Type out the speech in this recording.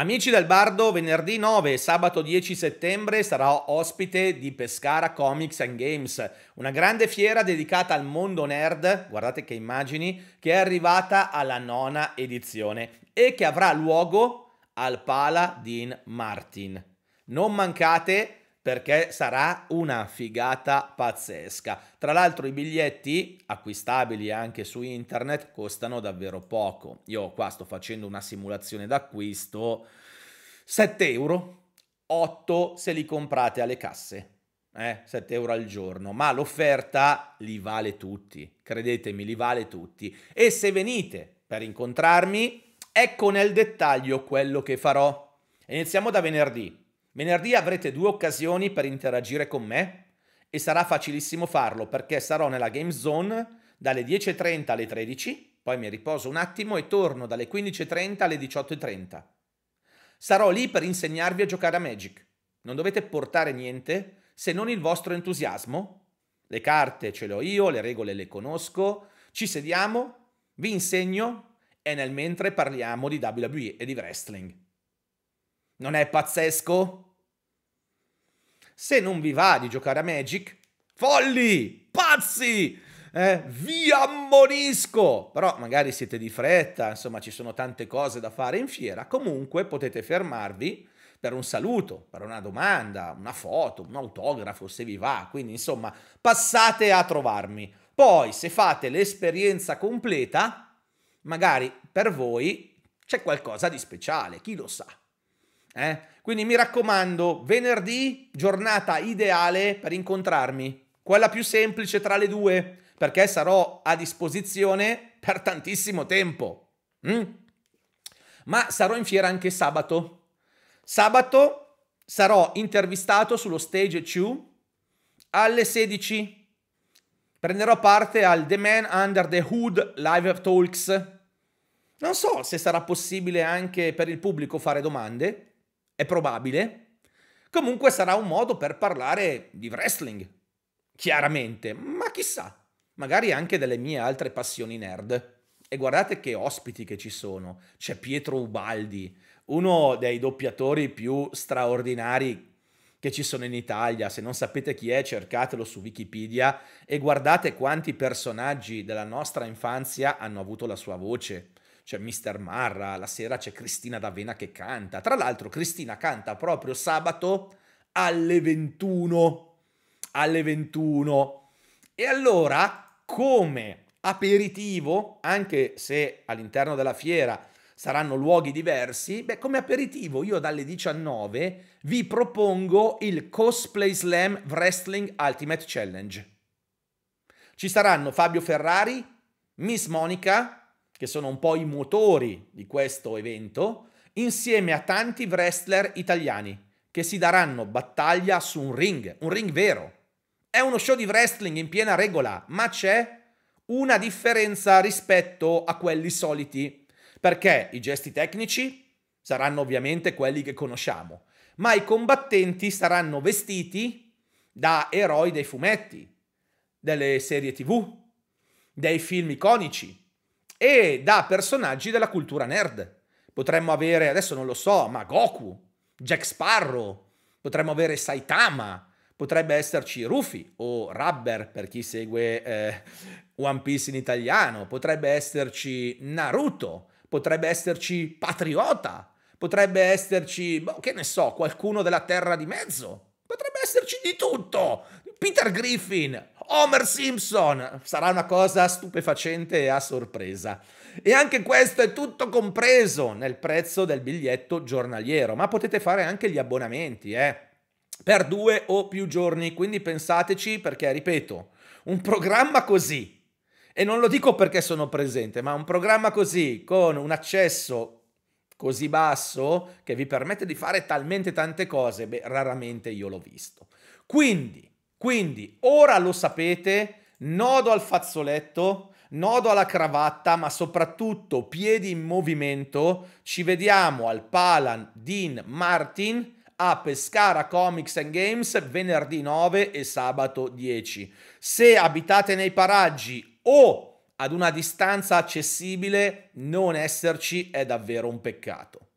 Amici del Bardo, venerdì 9 e sabato 10 settembre sarò ospite di Pescara Comics and Games, una grande fiera dedicata al mondo nerd, guardate che immagini, che è arrivata alla nona edizione e che avrà luogo al Paladin Martin. Non mancate, perché sarà una figata pazzesca. Tra l'altro i biglietti acquistabili anche su internet costano davvero poco. Io qua sto facendo una simulazione d'acquisto 7 euro, 8 se li comprate alle casse. Eh, 7 euro al giorno, ma l'offerta li vale tutti, credetemi, li vale tutti. E se venite per incontrarmi, ecco nel dettaglio quello che farò. Iniziamo da venerdì. Venerdì avrete due occasioni per interagire con me e sarà facilissimo farlo perché sarò nella Game Zone dalle 10.30 alle 13, poi mi riposo un attimo e torno dalle 15.30 alle 18.30. Sarò lì per insegnarvi a giocare a Magic. Non dovete portare niente se non il vostro entusiasmo. Le carte ce le ho io, le regole le conosco, ci sediamo, vi insegno e nel mentre parliamo di WWE e di wrestling. Non è pazzesco? Se non vi va di giocare a Magic, folli, pazzi, eh, vi ammonisco! Però magari siete di fretta, insomma ci sono tante cose da fare in fiera, comunque potete fermarvi per un saluto, per una domanda, una foto, un autografo se vi va, quindi insomma passate a trovarmi. Poi se fate l'esperienza completa, magari per voi c'è qualcosa di speciale, chi lo sa. Eh? Quindi mi raccomando, venerdì giornata ideale per incontrarmi, quella più semplice tra le due, perché sarò a disposizione per tantissimo tempo. Mm? Ma sarò in fiera anche sabato. Sabato sarò intervistato sullo stage 2 alle 16. Prenderò parte al The Man Under the Hood Live Talks. Non so se sarà possibile anche per il pubblico fare domande, è probabile. Comunque sarà un modo per parlare di wrestling, chiaramente, ma chissà, magari anche delle mie altre passioni nerd. E guardate che ospiti che ci sono. C'è Pietro Ubaldi, uno dei doppiatori più straordinari che ci sono in Italia. Se non sapete chi è, cercatelo su Wikipedia e guardate quanti personaggi della nostra infanzia hanno avuto la sua voce c'è Mister Marra, la sera c'è Cristina D'Avena che canta. Tra l'altro Cristina canta proprio sabato alle 21. Alle 21. E allora, come aperitivo, anche se all'interno della fiera saranno luoghi diversi, beh, come aperitivo io dalle 19 vi propongo il Cosplay Slam Wrestling Ultimate Challenge. Ci saranno Fabio Ferrari, Miss Monica, che sono un po' i motori di questo evento, insieme a tanti wrestler italiani che si daranno battaglia su un ring, un ring vero. È uno show di wrestling in piena regola, ma c'è una differenza rispetto a quelli soliti, perché i gesti tecnici saranno ovviamente quelli che conosciamo, ma i combattenti saranno vestiti da eroi dei fumetti, delle serie tv, dei film iconici, e da personaggi della cultura nerd. Potremmo avere, adesso non lo so, ma Goku, Jack Sparrow, potremmo avere Saitama, potrebbe esserci Rufy o Rubber per chi segue eh, One Piece in italiano, potrebbe esserci Naruto, potrebbe esserci Patriota, potrebbe esserci, boh, che ne so, qualcuno della Terra di Mezzo, potrebbe esserci di tutto. Peter Griffin, Homer Simpson. Sarà una cosa stupefacente e a sorpresa. E anche questo è tutto compreso nel prezzo del biglietto giornaliero, ma potete fare anche gli abbonamenti, eh, per due o più giorni, quindi pensateci perché, ripeto, un programma così, e non lo dico perché sono presente, ma un programma così, con un accesso così basso che vi permette di fare talmente tante cose, beh, raramente io l'ho visto. Quindi, quindi ora lo sapete, nodo al fazzoletto, nodo alla cravatta, ma soprattutto piedi in movimento. Ci vediamo al Palan Dean Martin a Pescara Comics and Games venerdì 9 e sabato 10. Se abitate nei paraggi o ad una distanza accessibile, non esserci è davvero un peccato.